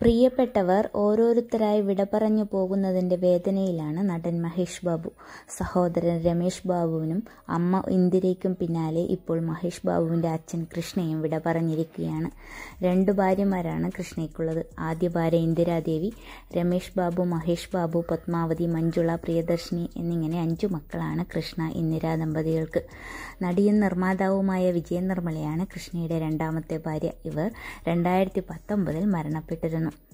പ്രിയപ്പെട്ടവർ ഓരോരുത്തരായി വിട പറഞ്ഞു പോകുന്നതിൻ്റെ വേദനയിലാണ് നടൻ മഹേഷ് ബാബു സഹോദരൻ രമേഷ് ബാബുവിനും അമ്മ ഇന്ദിരയ്ക്കും പിന്നാലെ ഇപ്പോൾ മഹേഷ് ബാബുവിൻ്റെ അച്ഛൻ കൃഷ്ണയും വിട പറഞ്ഞിരിക്കുകയാണ് രണ്ടു ഭാര്യമാരാണ് കൃഷ്ണയ്ക്കുള്ളത് ആദ്യ ഭാര്യ ഇന്ദിരാദേവി രമേഷ് ബാബു മഹേഷ് ബാബു പത്മാവതി മഞ്ജുള പ്രിയദർശിനി എന്നിങ്ങനെ അഞ്ചു മക്കളാണ് കൃഷ്ണ ഇന്ദിരാ ദമ്പതികൾക്ക് നടിയും നിർമ്മാതാവുമായ വിജയ നിർമ്മലയാണ് കൃഷ്ണയുടെ രണ്ടാമത്തെ ഭാര്യ ഇവർ രണ്ടായിരത്തി പത്തൊമ്പതിൽ മരണപ്പെട്ടിരുന്നു തുടർന്നു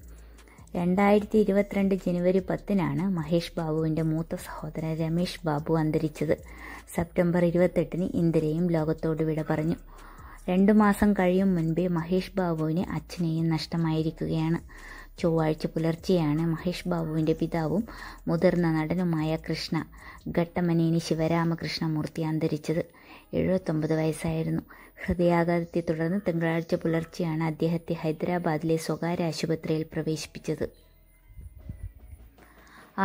രണ്ടായിരത്തി ഇരുപത്തിരണ്ട് ജനുവരി പത്തിനാണ് മഹേഷ് ബാബുവിൻ്റെ മൂത്ത സഹോദരൻ രമേഷ് ബാബു അന്തരിച്ചത് സെപ്റ്റംബർ ഇരുപത്തെട്ടിന് ഇന്ദിരയും ലോകത്തോട് വിട പറഞ്ഞു രണ്ടു മാസം കഴിയും മുൻപേ മഹേഷ് ബാബുവിന് അച്ഛനെയും നഷ്ടമായിരിക്കുകയാണ് ചൊവ്വാഴ്ച പുലർച്ചെയാണ് മഹേഷ് ബാബുവിൻ്റെ പിതാവും മുതിർന്ന നടനുമായ കൃഷ്ണ ഘട്ടമനേനി ശിവരാമകൃഷ്ണമൂർത്തി അന്തരിച്ചത് എഴുപത്തൊമ്പത് വയസ്സായിരുന്നു ഹൃദയാഘാതത്തെ തുടർന്ന് തിങ്കളാഴ്ച പുലർച്ചെയാണ് അദ്ദേഹത്തെ ഹൈദരാബാദിലെ സ്വകാര്യ ആശുപത്രിയിൽ പ്രവേശിപ്പിച്ചത്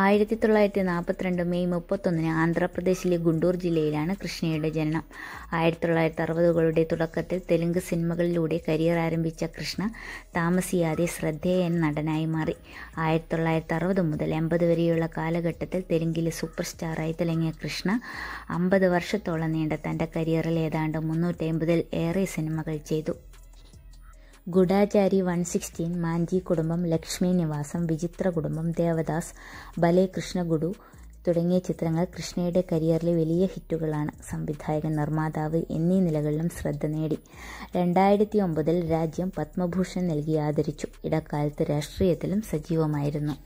ആയിരത്തി തൊള്ളായിരത്തി നാൽപ്പത്തിരണ്ട് മെയ് മുപ്പത്തൊന്നിന് ആന്ധ്രാപ്രദേശിലെ ഗുണ്ടൂർ ജില്ലയിലാണ് കൃഷ്ണയുടെ ജനനം ആയിരത്തി തൊള്ളായിരത്തി അറുപതുകളുടെ തുടക്കത്തിൽ തെലുങ്ക് സിനിമകളിലൂടെ കരിയർ ആരംഭിച്ച കൃഷ്ണ താമസിയാതെ ശ്രദ്ധേയൻ നടനായി മാറി ആയിരത്തി തൊള്ളായിരത്തി അറുപത് മുതൽ എൺപത് വരെയുള്ള കാലഘട്ടത്തിൽ തെലുങ്കിലെ സൂപ്പർ സ്റ്റാറായി തിളങ്ങിയ കൃഷ്ണ അമ്പത് വർഷത്തോളം നീണ്ട തൻ്റെ കരിയറിൽ ഏതാണ്ട് മുന്നൂറ്റി അമ്പതിൽ ഏറെ സിനിമകൾ ചെയ്തു ഗുഡാചാരി വൺ സിക്സ്റ്റീൻ മാഞ്ചി കുടുംബം ലക്ഷ്മി നിവാസം വിചിത്ര കുടുംബം ദേവദാസ് ബലേ കൃഷ്ണഗുഡു തുടങ്ങിയ ചിത്രങ്ങൾ കൃഷ്ണയുടെ കരിയറിലെ വലിയ ഹിറ്റുകളാണ് സംവിധായകൻ നിർമ്മാതാവ് എന്നീ നിലകളിലും ശ്രദ്ധ നേടി രണ്ടായിരത്തി ഒമ്പതിൽ രാജ്യം പത്മഭൂഷൺ നൽകി ആദരിച്ചു ഇടക്കാലത്ത് രാഷ്ട്രീയത്തിലും സജീവമായിരുന്നു